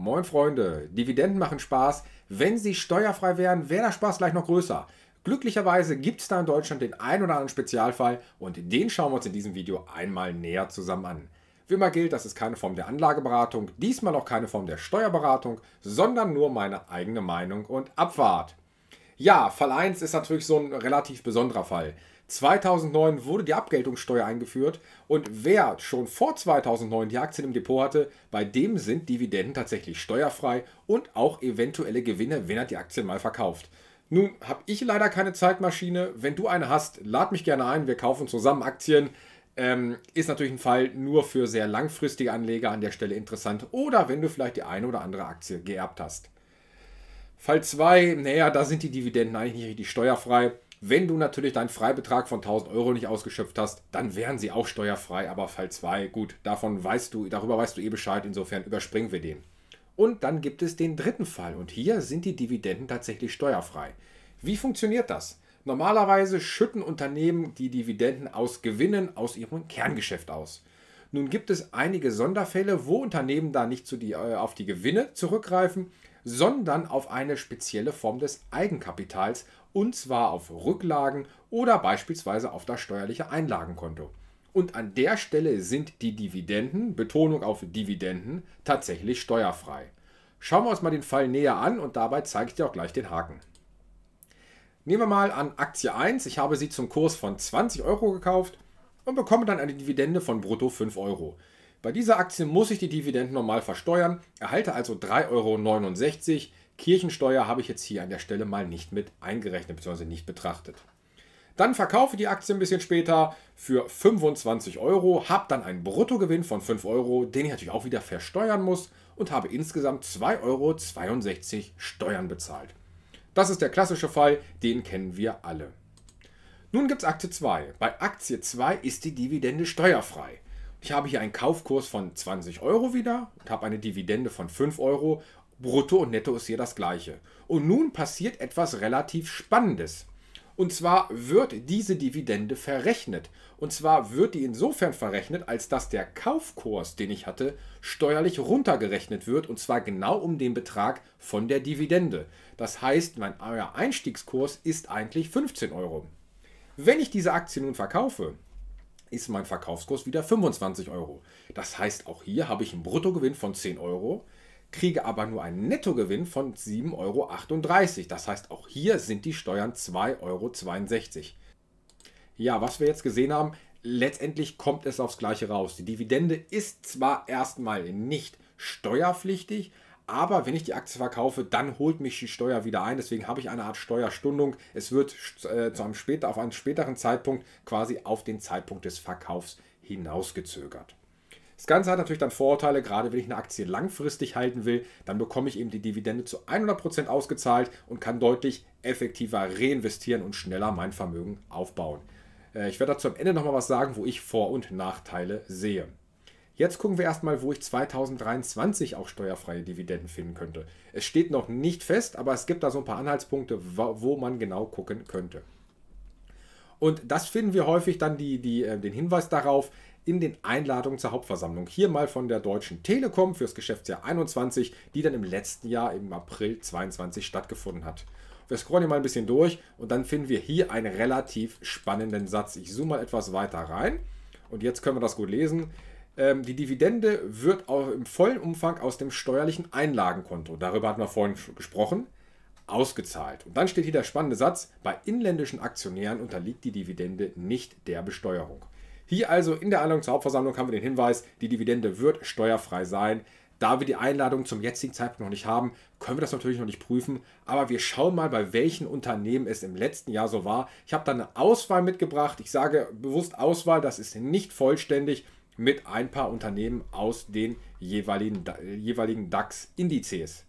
Moin Freunde, Dividenden machen Spaß. Wenn sie steuerfrei wären, wäre der Spaß gleich noch größer. Glücklicherweise gibt es da in Deutschland den ein oder anderen Spezialfall und den schauen wir uns in diesem Video einmal näher zusammen an. Wie immer gilt, das ist keine Form der Anlageberatung, diesmal auch keine Form der Steuerberatung, sondern nur meine eigene Meinung und Abfahrt. Ja, Fall 1 ist natürlich so ein relativ besonderer Fall. 2009 wurde die Abgeltungssteuer eingeführt und wer schon vor 2009 die Aktien im Depot hatte, bei dem sind Dividenden tatsächlich steuerfrei und auch eventuelle Gewinne, wenn er die Aktien mal verkauft. Nun habe ich leider keine Zeitmaschine. Wenn du eine hast, lad mich gerne ein. Wir kaufen zusammen Aktien. Ähm, ist natürlich ein Fall nur für sehr langfristige Anleger an der Stelle interessant oder wenn du vielleicht die eine oder andere Aktie geerbt hast. Fall 2, naja, da sind die Dividenden eigentlich nicht richtig steuerfrei. Wenn du natürlich deinen Freibetrag von 1000 Euro nicht ausgeschöpft hast, dann wären sie auch steuerfrei, aber Fall 2, gut, davon weißt du, darüber weißt du eh Bescheid, insofern überspringen wir den. Und dann gibt es den dritten Fall und hier sind die Dividenden tatsächlich steuerfrei. Wie funktioniert das? Normalerweise schütten Unternehmen die Dividenden aus Gewinnen aus ihrem Kerngeschäft aus. Nun gibt es einige Sonderfälle, wo Unternehmen da nicht die, äh, auf die Gewinne zurückgreifen, sondern auf eine spezielle Form des Eigenkapitals und zwar auf Rücklagen oder beispielsweise auf das steuerliche Einlagenkonto. Und an der Stelle sind die Dividenden, Betonung auf Dividenden, tatsächlich steuerfrei. Schauen wir uns mal den Fall näher an und dabei zeige ich dir auch gleich den Haken. Nehmen wir mal an Aktie 1, ich habe sie zum Kurs von 20 Euro gekauft und bekomme dann eine Dividende von brutto 5 Euro. Bei dieser Aktie muss ich die Dividenden normal versteuern, erhalte also 3,69 Euro. Kirchensteuer habe ich jetzt hier an der Stelle mal nicht mit eingerechnet bzw. nicht betrachtet. Dann verkaufe die Aktie ein bisschen später für 25 Euro, habe dann einen Bruttogewinn von 5 Euro, den ich natürlich auch wieder versteuern muss und habe insgesamt 2,62 Euro Steuern bezahlt. Das ist der klassische Fall, den kennen wir alle. Nun gibt es Aktie 2. Bei Aktie 2 ist die Dividende steuerfrei ich habe hier einen Kaufkurs von 20 Euro wieder und habe eine Dividende von 5 Euro. Brutto und netto ist hier das gleiche. Und nun passiert etwas relativ Spannendes. Und zwar wird diese Dividende verrechnet. Und zwar wird die insofern verrechnet, als dass der Kaufkurs, den ich hatte, steuerlich runtergerechnet wird. Und zwar genau um den Betrag von der Dividende. Das heißt, mein Einstiegskurs ist eigentlich 15 Euro. Wenn ich diese Aktie nun verkaufe, ist mein Verkaufskurs wieder 25 Euro. Das heißt, auch hier habe ich einen Bruttogewinn von 10 Euro, kriege aber nur einen Nettogewinn von 7,38 Euro. Das heißt, auch hier sind die Steuern 2,62 Euro. Ja, was wir jetzt gesehen haben, letztendlich kommt es aufs Gleiche raus. Die Dividende ist zwar erstmal nicht steuerpflichtig, aber wenn ich die Aktie verkaufe, dann holt mich die Steuer wieder ein. Deswegen habe ich eine Art Steuerstundung. Es wird äh, zu einem später, auf einen späteren Zeitpunkt quasi auf den Zeitpunkt des Verkaufs hinausgezögert. Das Ganze hat natürlich dann Vorteile, gerade wenn ich eine Aktie langfristig halten will, dann bekomme ich eben die Dividende zu 100% ausgezahlt und kann deutlich effektiver reinvestieren und schneller mein Vermögen aufbauen. Äh, ich werde dazu am Ende nochmal was sagen, wo ich Vor- und Nachteile sehe. Jetzt gucken wir erstmal, wo ich 2023 auch steuerfreie Dividenden finden könnte. Es steht noch nicht fest, aber es gibt da so ein paar Anhaltspunkte, wo man genau gucken könnte. Und das finden wir häufig dann die, die, äh, den Hinweis darauf in den Einladungen zur Hauptversammlung. Hier mal von der Deutschen Telekom fürs Geschäftsjahr 21, die dann im letzten Jahr im April 22 stattgefunden hat. Wir scrollen hier mal ein bisschen durch und dann finden wir hier einen relativ spannenden Satz. Ich zoome mal etwas weiter rein und jetzt können wir das gut lesen ähm, die Dividende wird auch im vollen Umfang aus dem steuerlichen Einlagenkonto, darüber hatten wir vorhin gesprochen, ausgezahlt. Und dann steht hier der spannende Satz, bei inländischen Aktionären unterliegt die Dividende nicht der Besteuerung. Hier also in der Einladung zur Hauptversammlung haben wir den Hinweis, die Dividende wird steuerfrei sein. Da wir die Einladung zum jetzigen Zeitpunkt noch nicht haben, können wir das natürlich noch nicht prüfen. Aber wir schauen mal, bei welchen Unternehmen es im letzten Jahr so war. Ich habe da eine Auswahl mitgebracht. Ich sage bewusst Auswahl, das ist nicht vollständig mit ein paar Unternehmen aus den jeweiligen, jeweiligen DAX-Indizes.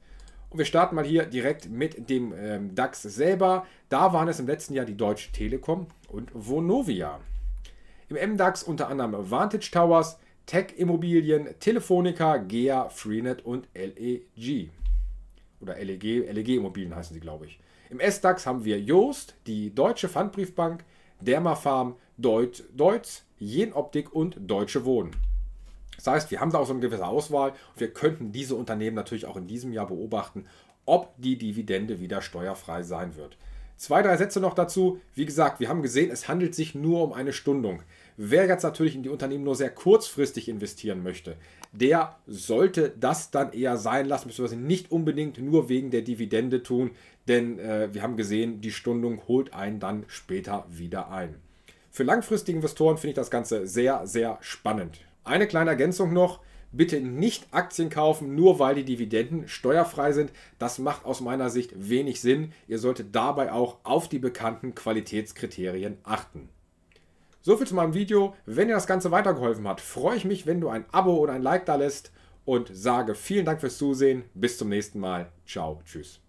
Und wir starten mal hier direkt mit dem ähm, DAX selber. Da waren es im letzten Jahr die Deutsche Telekom und Vonovia. Im MDAX unter anderem Vantage Towers, Tech Immobilien, Telefonica, GEA, Freenet und LEG. Oder LEG, LEG Immobilien heißen sie, glaube ich. Im SDAX haben wir Joost, die Deutsche Pfandbriefbank, Dermafarm, Deutsch, Deutz, Jenoptik und Deutsche Wohnen. Das heißt, wir haben da auch so eine gewisse Auswahl. Wir könnten diese Unternehmen natürlich auch in diesem Jahr beobachten, ob die Dividende wieder steuerfrei sein wird. Zwei, drei Sätze noch dazu. Wie gesagt, wir haben gesehen, es handelt sich nur um eine Stundung. Wer jetzt natürlich in die Unternehmen nur sehr kurzfristig investieren möchte, der sollte das dann eher sein lassen, beziehungsweise nicht unbedingt nur wegen der Dividende tun, denn äh, wir haben gesehen, die Stundung holt einen dann später wieder ein. Für langfristige Investoren finde ich das Ganze sehr, sehr spannend. Eine kleine Ergänzung noch. Bitte nicht Aktien kaufen, nur weil die Dividenden steuerfrei sind. Das macht aus meiner Sicht wenig Sinn. Ihr solltet dabei auch auf die bekannten Qualitätskriterien achten. Soviel zu meinem Video. Wenn dir das Ganze weitergeholfen hat, freue ich mich, wenn du ein Abo oder ein Like da lässt und sage vielen Dank fürs Zusehen. Bis zum nächsten Mal. Ciao, tschüss.